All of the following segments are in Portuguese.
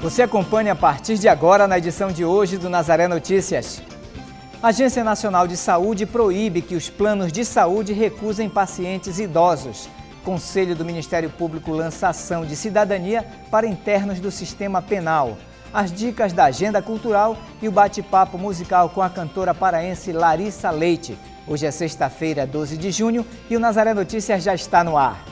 Você acompanha a partir de agora na edição de hoje do Nazaré Notícias. A Agência Nacional de Saúde proíbe que os planos de saúde recusem pacientes idosos. Conselho do Ministério Público lança ação de cidadania para internos do sistema penal. As dicas da agenda cultural e o bate-papo musical com a cantora paraense Larissa Leite. Hoje é sexta-feira, 12 de junho, e o Nazaré Notícias já está no ar.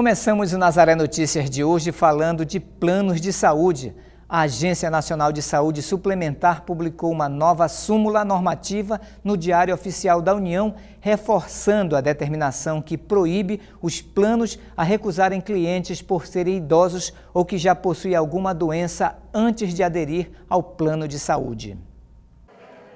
Começamos o Nazaré Notícias de hoje falando de planos de saúde. A Agência Nacional de Saúde Suplementar publicou uma nova súmula normativa no Diário Oficial da União, reforçando a determinação que proíbe os planos a recusarem clientes por serem idosos ou que já possuem alguma doença antes de aderir ao plano de saúde.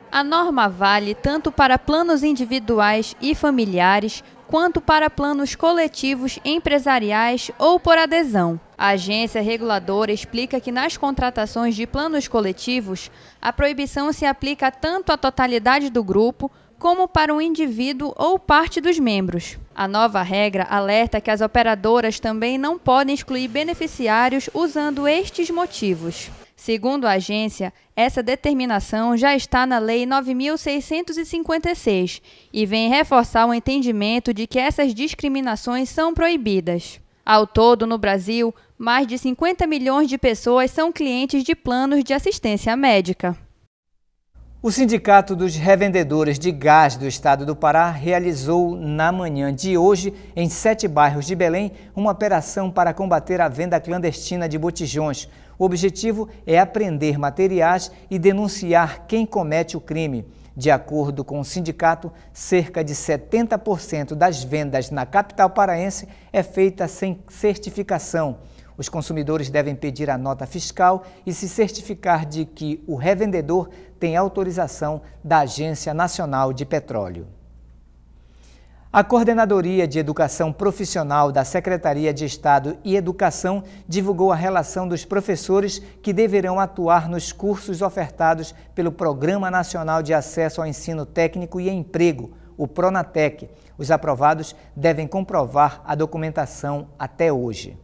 A norma vale tanto para planos individuais e familiares quanto para planos coletivos, empresariais ou por adesão. A agência reguladora explica que nas contratações de planos coletivos, a proibição se aplica tanto à totalidade do grupo como para o um indivíduo ou parte dos membros. A nova regra alerta que as operadoras também não podem excluir beneficiários usando estes motivos. Segundo a agência, essa determinação já está na Lei 9.656 e vem reforçar o entendimento de que essas discriminações são proibidas. Ao todo, no Brasil, mais de 50 milhões de pessoas são clientes de planos de assistência médica. O Sindicato dos Revendedores de Gás do Estado do Pará realizou na manhã de hoje, em sete bairros de Belém, uma operação para combater a venda clandestina de botijões. O objetivo é apreender materiais e denunciar quem comete o crime. De acordo com o sindicato, cerca de 70% das vendas na capital paraense é feita sem certificação. Os consumidores devem pedir a nota fiscal e se certificar de que o revendedor tem autorização da Agência Nacional de Petróleo. A Coordenadoria de Educação Profissional da Secretaria de Estado e Educação divulgou a relação dos professores que deverão atuar nos cursos ofertados pelo Programa Nacional de Acesso ao Ensino Técnico e Emprego, o Pronatec. Os aprovados devem comprovar a documentação até hoje.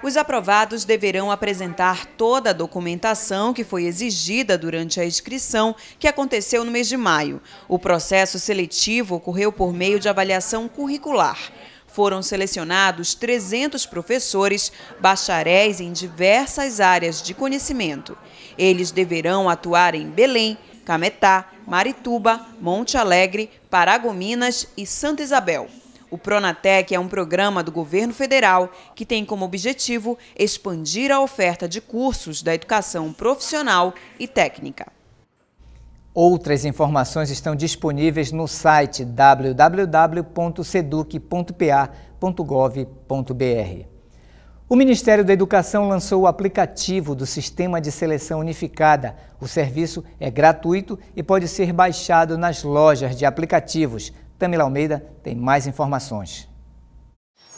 Os aprovados deverão apresentar toda a documentação que foi exigida durante a inscrição, que aconteceu no mês de maio. O processo seletivo ocorreu por meio de avaliação curricular. Foram selecionados 300 professores, bacharéis em diversas áreas de conhecimento. Eles deverão atuar em Belém, Cametá, Marituba, Monte Alegre, Paragominas e Santa Isabel. O Pronatec é um programa do governo federal que tem como objetivo expandir a oferta de cursos da educação profissional e técnica. Outras informações estão disponíveis no site www.seduc.pa.gov.br. O Ministério da Educação lançou o aplicativo do Sistema de Seleção Unificada. O serviço é gratuito e pode ser baixado nas lojas de aplicativos. Tamila Almeida tem mais informações.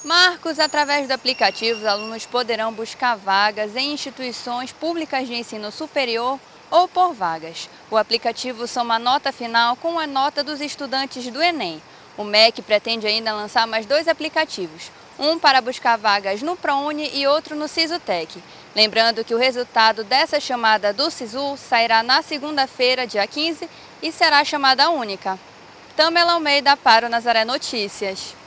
Marcos, através do aplicativo, os alunos poderão buscar vagas em instituições públicas de ensino superior ou por vagas. O aplicativo soma a nota final com a nota dos estudantes do Enem. O MEC pretende ainda lançar mais dois aplicativos, um para buscar vagas no ProUni e outro no SISUTEC. Lembrando que o resultado dessa chamada do SISU sairá na segunda-feira, dia 15, e será chamada única. Tamela Almeida para o Nazaré Notícias.